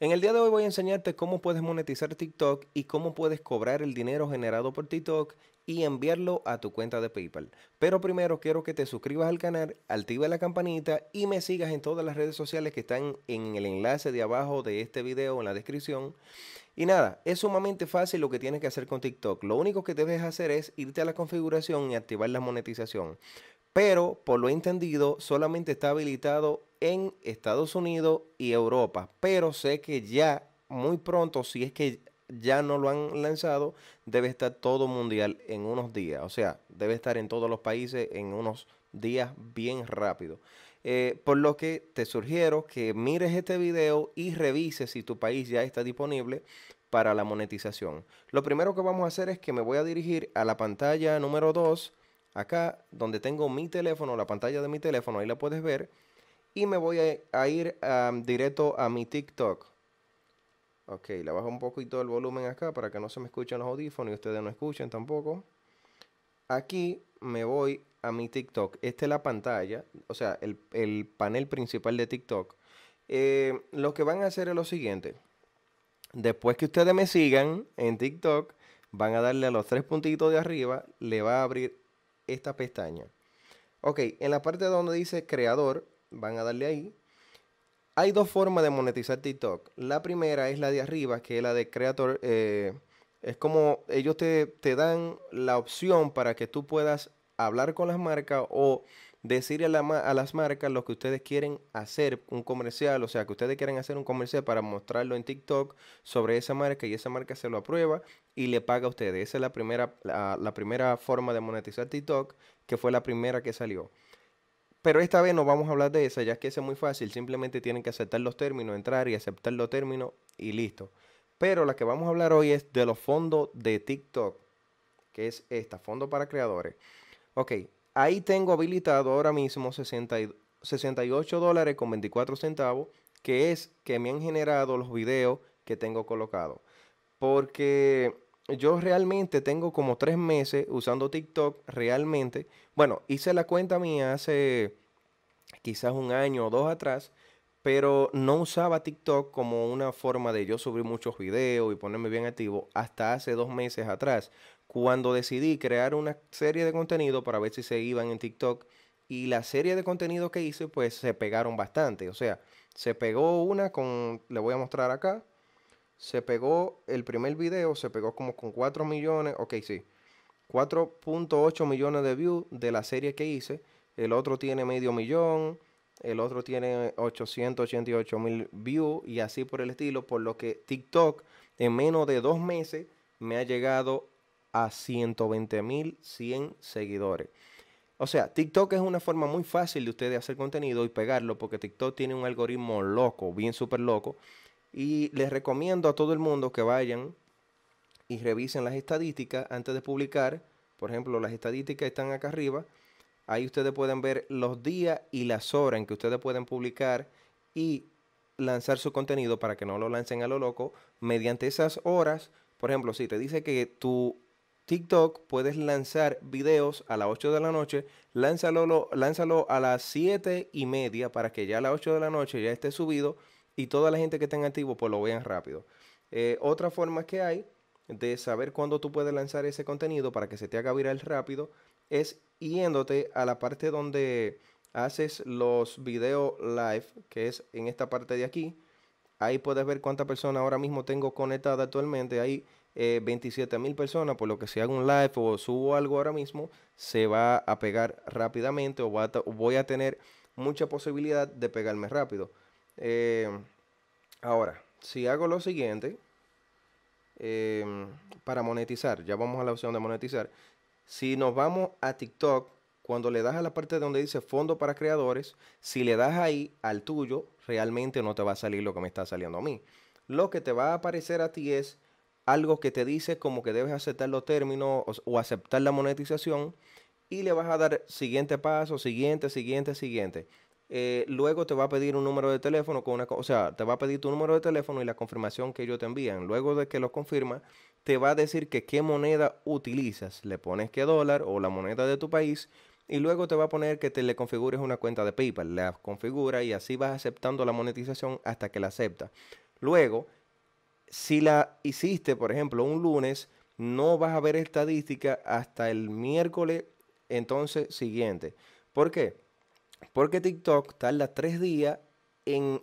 En el día de hoy voy a enseñarte cómo puedes monetizar TikTok y cómo puedes cobrar el dinero generado por TikTok y enviarlo a tu cuenta de PayPal. Pero primero quiero que te suscribas al canal, activa la campanita y me sigas en todas las redes sociales que están en el enlace de abajo de este video en la descripción. Y nada, es sumamente fácil lo que tienes que hacer con TikTok. Lo único que debes hacer es irte a la configuración y activar la monetización. Pero, por lo entendido, solamente está habilitado en Estados Unidos y Europa, pero sé que ya muy pronto, si es que ya no lo han lanzado, debe estar todo mundial en unos días, o sea, debe estar en todos los países en unos días bien rápido. Eh, por lo que te sugiero que mires este video y revises si tu país ya está disponible para la monetización. Lo primero que vamos a hacer es que me voy a dirigir a la pantalla número 2, acá donde tengo mi teléfono, la pantalla de mi teléfono, ahí la puedes ver. Y me voy a, ir directo a mi TikTok. Ok, le bajo un poquito el volumen acá para que no se me escuchen los audífonos y ustedes no escuchen tampoco. Aquí me voy a mi TikTok. Esta es la pantalla, o sea, el, panel principal de TikTok. Eh, lo que van a hacer es lo siguiente. Después que ustedes me sigan en TikTok, van a darle a los tres puntitos de arriba, le va a abrir esta pestaña. Ok, en la parte donde dice creador, van a darle ahí. Hay dos formas de monetizar TikTok. La primera es la de arriba, que es la de creator. Eh, es como ellos te, dan la opción para que tú puedas hablar con las marcas o decir a, las marcas lo que ustedes quieren hacer, un comercial, o sea, que ustedes quieren hacer un comercial para mostrarlo en TikTok sobre esa marca y esa marca se lo aprueba y le paga a ustedes. Esa es la primera, la, la primera forma de monetizar TikTok, que fue la primera que salió. Pero esta vez no vamos a hablar de esa, ya que es muy fácil. Simplemente tienen que aceptar los términos, entrar y aceptar los términos y listo. Pero la que vamos a hablar hoy es de los fondos de TikTok, que es esta, fondo para creadores. Ok, ahí tengo habilitado ahora mismo 68 dólares con 24 centavos, que es que me han generado los videos que tengo colocados. Porque yo realmente tengo como tres meses usando TikTok, realmente. Bueno, hice la cuenta mía hace quizás un año o dos atrás, pero no usaba TikTok como una forma de yo subir muchos videos y ponerme bien activo hasta hace dos meses atrás, cuando decidí crear una serie de contenido para ver si se iban en TikTok. Y la serie de contenido que hice, pues se pegaron bastante. O sea, se pegó una con, le voy a mostrar acá, se pegó, el primer video se pegó como con 4 millones, ok, sí, 4.8 millones de views de la serie que hice, el otro tiene medio millón, el otro tiene 888 mil views y así por el estilo, por lo que TikTok en menos de dos meses me ha llegado a 120 mil 100 seguidores. O sea, TikTok es una forma muy fácil de ustedes hacer contenido y pegarlo porque TikTok tiene un algoritmo loco, bien súper loco, y les recomiendo a todo el mundo que vayan y revisen las estadísticas antes de publicar. Por ejemplo, las estadísticas están acá arriba. Ahí ustedes pueden ver los días y las horas en que ustedes pueden publicar y lanzar su contenido para que no lo lancen a lo loco. Mediante esas horas, por ejemplo, si te dice que tu TikTok puedes lanzar videos a las 8 de la noche, lánzalo, lánzalo a las 7 y media para que ya a las 8 de la noche ya esté subido y toda la gente que está en activo pues lo vean rápido. Eh, otra forma que hay de saber cuándo tú puedes lanzar ese contenido para que se te haga viral rápido es yéndote a la parte donde haces los videos live, que es en esta parte de aquí. Ahí puedes ver cuántas personas ahora mismo tengo conectada actualmente. Hay 27 eh, mil personas, por lo que si hago un live o subo algo ahora mismo, se va a pegar rápidamente o voy a tener mucha posibilidad de pegarme rápido. Em, ahora, si hago lo siguiente, em, para monetizar, ya vamos a la opción de monetizar. Si nos vamos a TikTok, cuando le das a la parte donde dice fondo para creadores, si le das ahí al tuyo, realmente no te va a salir lo que me está saliendo a mí. Lo que te va a aparecer a ti es algo que te dice como que debes aceptar los términos o, o aceptar la monetización y le vas a dar siguiente paso, siguiente, siguiente, siguiente. Eh, luego te va a pedir un número de teléfono, con una, o sea, te va a pedir tu número de teléfono y la confirmación que ellos te envían. Luego de que lo confirma, te va a decir que qué moneda utilizas. Le pones qué dólar o la moneda de tu país y luego te va a poner que te le configures una cuenta de PayPal. La configura y así vas aceptando la monetización hasta que la acepta. Luego, si la hiciste, por ejemplo, un lunes, no vas a ver estadística hasta el miércoles entonces siguiente. ¿Por qué? Porque TikTok tarda tres días en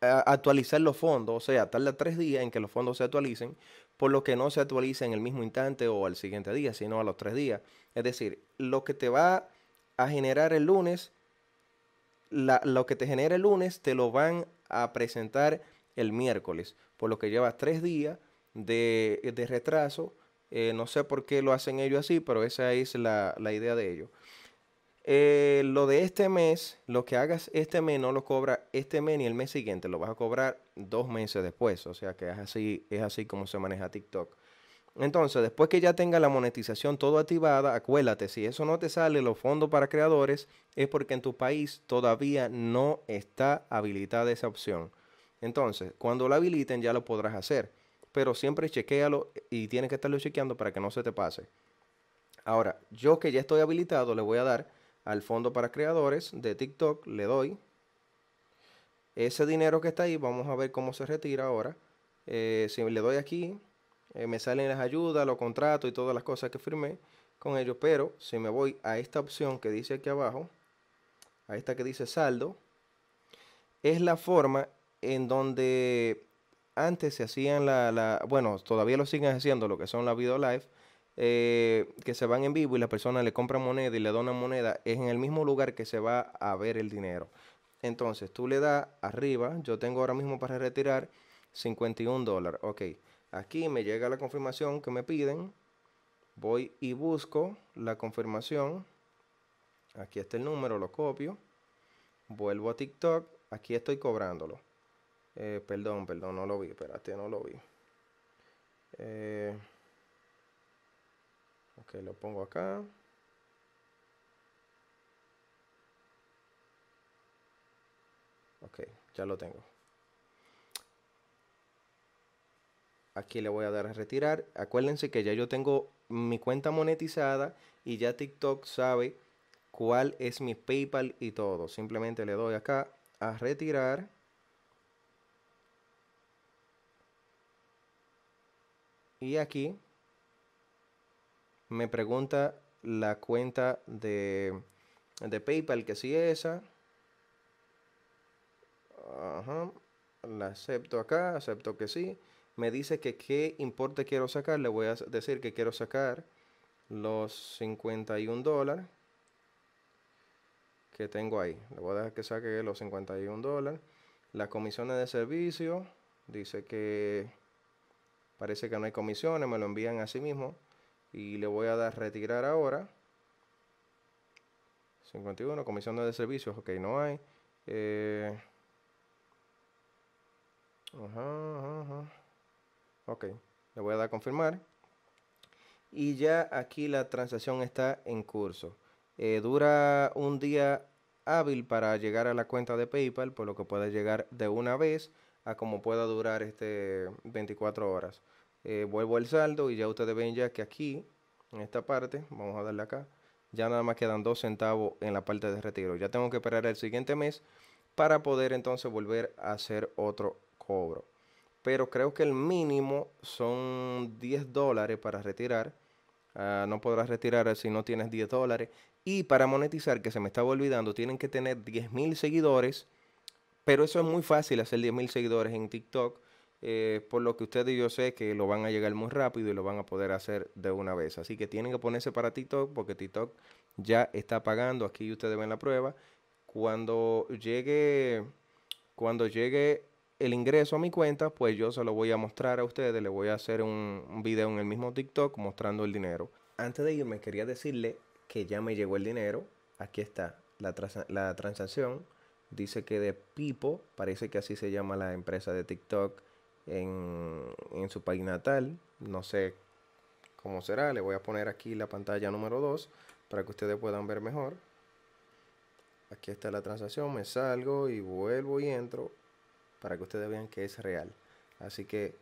actualizar los fondos, o sea, tarda tres días en que los fondos se actualicen, por lo que no se actualiza en el mismo instante o al siguiente día, sino a los tres días. Es decir, lo que te va a generar el lunes, lo que te genera el lunes, te lo van a presentar el miércoles, por lo que llevas tres días de, retraso. Eh, no sé por qué lo hacen ellos así, pero esa es la, la idea de ellos. Eh, lo de este mes, lo que hagas este mes no lo cobra este mes ni el mes siguiente, lo vas a cobrar dos meses después. O sea que es así, es así como se maneja TikTok. Entonces, después que ya tenga la monetización todo activada, acuérdate, si eso no te sale, los fondos para creadores, es porque en tu país todavía no está habilitada esa opción. Entonces, cuando la habiliten ya lo podrás hacer, pero siempre chequéalo y tienes que estarlo chequeando para que no se te pase. Ahora, yo que ya estoy habilitado, le voy a dar al fondo para creadores de TikTok, le doy. Ese dinero que está ahí, vamos a ver cómo se retira ahora. Eh, si le doy aquí, eh, me salen las ayudas, los contratos y todas las cosas que firmé con ellos. Pero si me voy a esta opción que dice aquí abajo, a esta que dice saldo, es la forma en donde antes se hacían la, la bueno, todavía lo siguen haciendo, lo que son la video live eh, que se van en vivo y la persona le compra moneda y le dona moneda, es en el mismo lugar que se va a ver el dinero. Entonces tú le das arriba, yo tengo ahora mismo para retirar 51 dólares. Ok, aquí me llega la confirmación que me piden. Voy y busco la confirmación. Aquí está el número, lo copio. Vuelvo a TikTok. Aquí estoy cobrándolo. Eh, perdón, perdón, no lo vi. Espérate, no lo vi. Eh, Ok, lo pongo acá. Ok, ya lo tengo. Aquí le voy a dar a retirar. Acuérdense que ya yo tengo mi cuenta monetizada y ya TikTok sabe cuál es mi PayPal y todo. Simplemente le doy acá a retirar. Y aquí me pregunta la cuenta de, PayPal, que sí es esa. Ajá. La acepto acá, acepto que sí. Me dice que qué importe quiero sacar. Le voy a decir que quiero sacar los 51 dólares que tengo ahí. Le voy a dejar que saque los 51 dólares. Las comisiones de servicio. Dice que parece que no hay comisiones. Me lo envían a sí mismo y le voy a dar retirar ahora. 51, comisión de servicios, ok, no hay. Eh, ajá, Ok, le voy a dar confirmar. Y ya aquí la transacción está en curso. Eh, dura un día hábil para llegar a la cuenta de PayPal, por lo que puede llegar de una vez a como pueda durar este 24 horas. Eh, vuelvo al saldo y ya ustedes ven ya que aquí, en esta parte, vamos a darle acá, ya nada más quedan 2 centavos en la parte de retiro. Ya tengo que esperar el siguiente mes para poder entonces volver a hacer otro cobro. Pero creo que el mínimo son 10 dólares para retirar. Ah, no podrás retirar si no tienes 10 dólares. Y para monetizar, que se me estaba olvidando, tienen que tener 10.000 seguidores. Pero eso es muy fácil, hacer mil seguidores en TikTok. Eh, por lo que ustedes y yo sé que lo van a llegar muy rápido y lo van a poder hacer de una vez. Así que tienen que ponerse para TikTok porque TikTok ya está pagando. Aquí ustedes ven la prueba. Cuando llegue, cuando llegue el ingreso a mi cuenta, pues yo se lo voy a mostrar a ustedes. Le voy a hacer un, un video en el mismo TikTok mostrando el dinero. Antes de irme, quería decirle que ya me llegó el dinero. Aquí está la, la transacción. Dice que de Pipo, parece que así se llama la empresa de TikTok en, su país natal. No sé cómo será. Le voy a poner aquí la pantalla número 2 para que ustedes puedan ver mejor. Aquí está la transacción, me salgo y vuelvo y entro para que ustedes vean que es real. Así que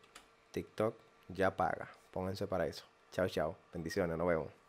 TikTok ya paga. Pónganse para eso. Chao, chao. Bendiciones, nos vemos.